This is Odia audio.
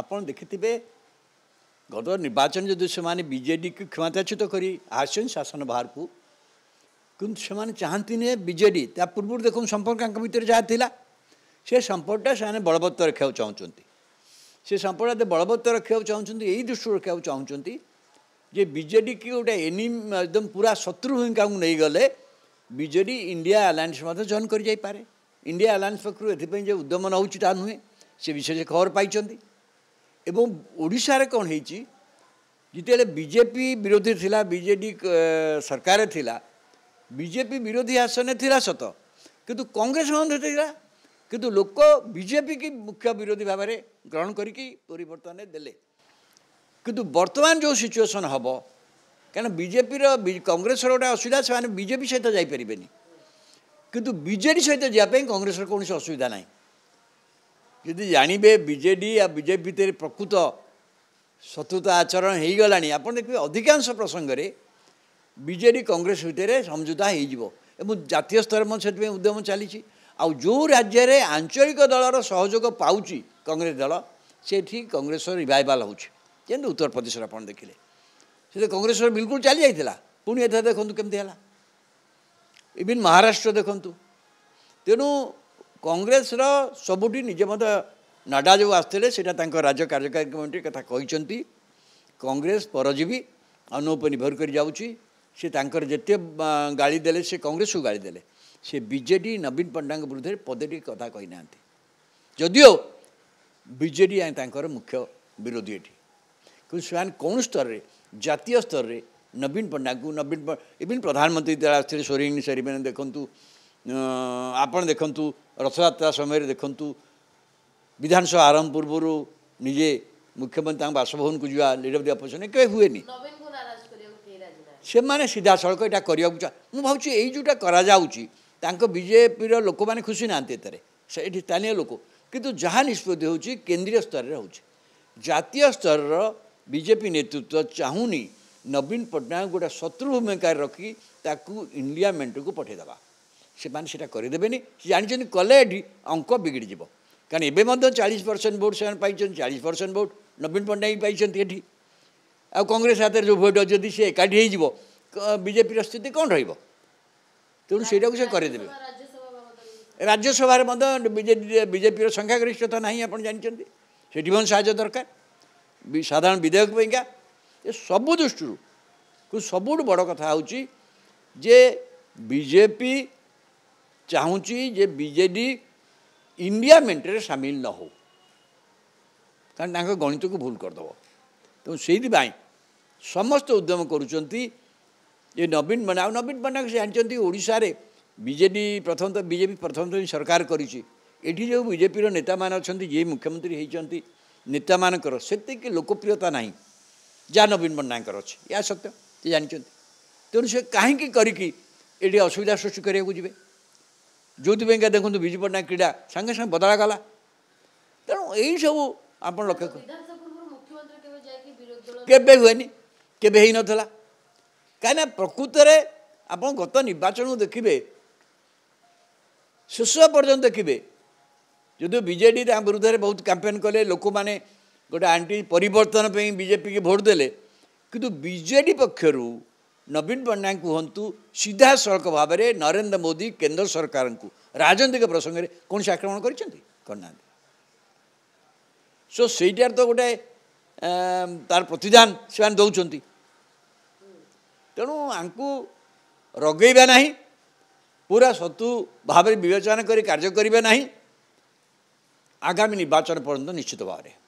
ଆପଣ ଦେଖିଥିବେ ଗତ ନିର୍ବାଚନ ଯଦି ସେମାନେ ବିଜେଡ଼ିକୁ କ୍ଷମତାଚ୍ୟୁତ କରି ଆସିଛନ୍ତି ଶାସନ ବାହାରକୁ କିନ୍ତୁ ସେମାନେ ଚାହାନ୍ତିନି ବିଜେଡ଼ି ତା ପୂର୍ବରୁ ଦେଖନ୍ତୁ ସମ୍ପର୍କ ତାଙ୍କ ଭିତରେ ଯାହା ଥିଲା ସେ ସମ୍ପର୍କଟା ସେମାନେ ବଳବତ୍ତ ରଖିବାକୁ ଚାହୁଁଛନ୍ତି ସେ ସମ୍ପର୍କଟା ବଳବତ୍ତ ରଖିବାକୁ ଚାହୁଁଛନ୍ତି ଏଇ ଦୃଷ୍ଟିରୁ ରଖିବାକୁ ଚାହୁଁଛନ୍ତି ଯେ ବିଜେଡ଼ିକି ଗୋଟେ ଏନିମ୍ ଏକଦମ ପୁରା ଶତ୍ରୁ ଭୂମିକାକୁ ନେଇଗଲେ ବିଜେଡ଼ି ଇଣ୍ଡିଆ ଆଲାଏନ୍ସ ମଧ୍ୟ ଜଏନ୍ କରିଯାଇପାରେ ଇଣ୍ଡିଆ ଆଲାଏନ୍ସ ପକ୍ଷରୁ ଏଥିପାଇଁ ଯେ ଉଦ୍ୟମ ନେଉଛି ତା ନୁହେଁ ସେ ବିଶେଷ ଖବର ପାଇଛନ୍ତି ଏବଂ ଓଡ଼ିଶାରେ କ'ଣ ହେଇଛି ଯେତେବେଳେ ବିଜେପି ବିରୋଧୀ ଥିଲା ବିଜେଡ଼ି ସରକାର ଥିଲା ବିଜେପି ବିରୋଧୀ ଆସନରେ ଥିଲା ସତ କିନ୍ତୁ କଂଗ୍ରେସ ମଧ୍ୟ ଥିଲା କିନ୍ତୁ ଲୋକ ବିଜେପି କି ମୁଖ୍ୟ ବିରୋଧୀ ଭାବରେ ଗ୍ରହଣ କରିକି ପରିବର୍ତ୍ତନ ଦେଲେ କିନ୍ତୁ ବର୍ତ୍ତମାନ ଯେଉଁ ସିଚୁଏସନ୍ ହେବ କାରଣ ବିଜେପିର କଂଗ୍ରେସର ଗୋଟେ ଅସୁବିଧା ସେମାନେ ବିଜେପି ସହିତ ଯାଇପାରିବେନି କିନ୍ତୁ ବିଜେଡ଼ି ସହିତ ଯିବା ପାଇଁ କଂଗ୍ରେସର କୌଣସି ଅସୁବିଧା ନାହିଁ ଯଦି ଜାଣିବେ ବିଜେଡ଼ି ଆଉ ବିଜେପି ଭିତରେ ପ୍ରକୃତ ଶତ୍ରୁତା ଆଚରଣ ହେଇଗଲାଣି ଆପଣ ଦେଖିବେ ଅଧିକାଂଶ ପ୍ରସଙ୍ଗରେ ବିଜେଡ଼ି କଂଗ୍ରେସ ଭିତରେ ସମଝୋତା ହେଇଯିବ ଏବଂ ଜାତୀୟ ସ୍ତରରେ ମଧ୍ୟ ସେଥିପାଇଁ ଉଦ୍ୟମ ଚାଲିଛି ଆଉ ଯେଉଁ ରାଜ୍ୟରେ ଆଞ୍ଚଳିକ ଦଳର ସହଯୋଗ ପାଉଛି କଂଗ୍ରେସ ଦଳ ସେଠି କଂଗ୍ରେସର ରିଭାଇଭାଲ୍ ହେଉଛି ଯେମିତି ଉତ୍ତରପ୍ରଦେଶରେ ଆପଣ ଦେଖିଲେ ସେଥିରେ କଂଗ୍ରେସର ବିଲକୁଲ ଚାଲିଯାଇଥିଲା ପୁଣି ଏଥର ଦେଖନ୍ତୁ କେମିତି ହେଲା ଇଭିନ୍ ମହାରାଷ୍ଟ୍ର ଦେଖନ୍ତୁ ତେଣୁ କଂଗ୍ରେସର ସବୁଠି ନିଜେ ମଧ୍ୟ ନାଡ଼ା ଯେଉଁ ଆସିଥିଲେ ସେଇଟା ତାଙ୍କ ରାଜ୍ୟ କାର୍ଯ୍ୟକାରୀ କମିଟି କଥା କହିଛନ୍ତି କଂଗ୍ରେସ ପରଜୀବୀ ଅନ୍ୟ ଉପରେ ନିର୍ଭର କରି ଯାଉଛି ସେ ତାଙ୍କର ଯେତେ ଗାଳି ଦେଲେ ସେ କଂଗ୍ରେସକୁ ଗାଳି ଦେଲେ ସେ ବିଜେଡ଼ି ନବୀନ ପଟ୍ଟନାୟକଙ୍କ ବିରୁଦ୍ଧରେ ପଦେଟି କଥା କହିନାହାନ୍ତି ଯଦିଓ ବିଜେଡ଼ି ଆଇଁ ତାଙ୍କର ମୁଖ୍ୟ ବିରୋଧୀ ଏଠି କିନ୍ତୁ ସେମାନେ କୌଣସି ସ୍ତରରେ ଜାତୀୟ ସ୍ତରରେ ନବୀନ ପଟ୍ଟନାୟକଙ୍କୁ ନବୀନ ଇଭିନ୍ ପ୍ରଧାନମନ୍ତ୍ରୀ ଯେତେବେଳେ ଆସିଥିଲେ ସୋରିଙ୍ଗ ସେରିମାନେ ଦେଖନ୍ତୁ ଆପଣ ଦେଖନ୍ତୁ ରଥଯାତ୍ରା ସମୟରେ ଦେଖନ୍ତୁ ବିଧାନସଭା ଆରମ୍ଭ ପୂର୍ବରୁ ନିଜେ ମୁଖ୍ୟମନ୍ତ୍ରୀ ତାଙ୍କ ବାସଭବନକୁ ଯିବା ଲିଡ଼ର ଦେବା ପଛରେ କେବେ ହୁଏନି ସେମାନେ ସିଧାସଳଖ ଏଇଟା କରିବାକୁ ଚାହ ମୁଁ ଭାବୁଛି ଏଇ ଯେଉଁଟା କରାଯାଉଛି ତାଙ୍କ ବିଜେପିର ଲୋକମାନେ ଖୁସି ନାହାନ୍ତି ଏଥିରେ ସେଇଠି ସ୍ଥାନୀୟ ଲୋକ କିନ୍ତୁ ଯାହା ନିଷ୍ପତ୍ତି ହେଉଛି କେନ୍ଦ୍ରୀୟ ସ୍ତରରେ ହେଉଛି ଜାତୀୟ ସ୍ତରର ବିଜେପି ନେତୃତ୍ୱ ଚାହୁଁନି ନବୀନ ପଟ୍ଟନାୟକ ଗୋଟେ ଶତ୍ରୁ ଭୂମିକାରେ ରଖି ତାକୁ ଇଣ୍ଡିଆ ମେଣ୍ଟକୁ ପଠାଇଦେବା ସେମାନେ ସେଇଟା କରିଦେବେନି ସେ ଜାଣିଛନ୍ତି କଲେ ଏଠି ଅଙ୍କ ବିଗିଡ଼ିଯିବ କାରଣ ଏବେ ମଧ୍ୟ ଚାଳିଶ ପରସେଣ୍ଟ ଭୋଟ୍ ସେମାନେ ପାଇଛନ୍ତି ଚାଳିଶ ପରସେଣ୍ଟ ଭୋଟ୍ ନବୀନ ପଟ୍ଟନାୟକ ପାଇଛନ୍ତି ଏଠି ଆଉ କଂଗ୍ରେସ ହାତରେ ଯେଉଁ ଭୋଟ୍ ଯଦି ସେ ଏକାଠି ହେଇଯିବ ବିଜେପିର ସ୍ଥିତି କ'ଣ ରହିବ ତେଣୁ ସେଇଟାକୁ ସେ କରିଦେବେ ରାଜ୍ୟସଭାରେ ମଧ୍ୟ ବିଜେପି ବିଜେପିର ସଂଖ୍ୟାଗରିଷ୍ଠତା ନାହିଁ ଆପଣ ଜାଣିଛନ୍ତି ସେଠି ମଧ୍ୟ ସାହାଯ୍ୟ ଦରକାର ସାଧାରଣ ବିଧେୟକ ପାଇଁକା ଏ ସବୁ ଦୃଷ୍ଟିରୁ ସବୁଠୁ ବଡ଼ କଥା ହେଉଛି ଯେ ବିଜେପି ଚାହୁଁଛି ଯେ ବିଜେଡ଼ି ଇଣ୍ଡିଆ ମେଣ୍ଟରେ ସାମିଲ ନ ହେଉ କାରଣ ତାଙ୍କ ଗଣିତକୁ ଭୁଲ କରିଦେବ ତେଣୁ ସେଇଥିପାଇଁ ସମସ୍ତେ ଉଦ୍ୟମ କରୁଛନ୍ତି ଯେ ନବୀନ ପଟ୍ଟନାୟକ ଆଉ ନବୀନ ପଟ୍ଟନାୟକ ସେ ଜାଣିଛନ୍ତି ଓଡ଼ିଶାରେ ବିଜେଡ଼ି ପ୍ରଥମ ତ ବିଜେପି ପ୍ରଥମ ତ ସରକାର କରିଛି ଏଠି ଯେଉଁ ବିଜେପିର ନେତାମାନେ ଅଛନ୍ତି ଯିଏ ମୁଖ୍ୟମନ୍ତ୍ରୀ ହୋଇଛନ୍ତି ନେତାମାନଙ୍କର ସେତିକି ଲୋକପ୍ରିୟତା ନାହିଁ ଯାହା ନବୀନ ପଟ୍ଟନାୟକଙ୍କର ଅଛି ଏହା ସତ୍ୟ ସେ ଜାଣିଛନ୍ତି ତେଣୁ ସେ କାହିଁକି କରିକି ଏଠି ଅସୁବିଧା ସୃଷ୍ଟି କରିବାକୁ ଯିବେ ଜ୍ୟୋତି ବେଙ୍କା ଦେଖନ୍ତୁ ବିଜୁ ପଟ୍ଟନାୟକ କ୍ରୀଡ଼ା ସାଙ୍ଗେ ସାଙ୍ଗେ ବଦଳାଗଲା ତେଣୁ ଏଇସବୁ ଆପଣ ଲକ୍ଷ୍ୟ କେବେ ହୁଏନି କେବେ ହେଇନଥିଲା କାହିଁକିନା ପ୍ରକୃତରେ ଆପଣ ଗତ ନିର୍ବାଚନକୁ ଦେଖିବେ ଶେଷ ପର୍ଯ୍ୟନ୍ତ ଦେଖିବେ ଯଦିଓ ବିଜେଡ଼ି ତାଙ୍କ ବିରୁଦ୍ଧରେ ବହୁତ କ୍ୟାମ୍ପେନ୍ କଲେ ଲୋକମାନେ ଗୋଟେ ଆଣ୍ଟି ପରିବର୍ତ୍ତନ ପାଇଁ ବିଜେପିକି ଭୋଟ୍ ଦେଲେ କିନ୍ତୁ ବିଜେଡ଼ି ପକ୍ଷରୁ ନବୀନ ପଟ୍ଟନାୟକ କୁହନ୍ତୁ ସିଧାସଳଖ ଭାବରେ ନରେନ୍ଦ୍ର ମୋଦି କେନ୍ଦ୍ର ସରକାରଙ୍କୁ ରାଜନୈତିକ ପ୍ରସଙ୍ଗରେ କୌଣସି ଆକ୍ରମଣ କରିଛନ୍ତି କରିନାହାନ୍ତି ସୋ ସେଇଟାରେ ତ ଗୋଟେ ତାର ପ୍ରତିଦାନ ସେମାନେ ଦେଉଛନ୍ତି ତେଣୁ ଆଙ୍କୁ ରଗେଇବା ନାହିଁ ପୁରା ସତୁ ଭାବରେ ବିବେଚନା କରି କାର୍ଯ୍ୟ କରିବେ ନାହିଁ ଆଗାମୀ ନିର୍ବାଚନ ପର୍ଯ୍ୟନ୍ତ ନିଶ୍ଚିତ ଭାବରେ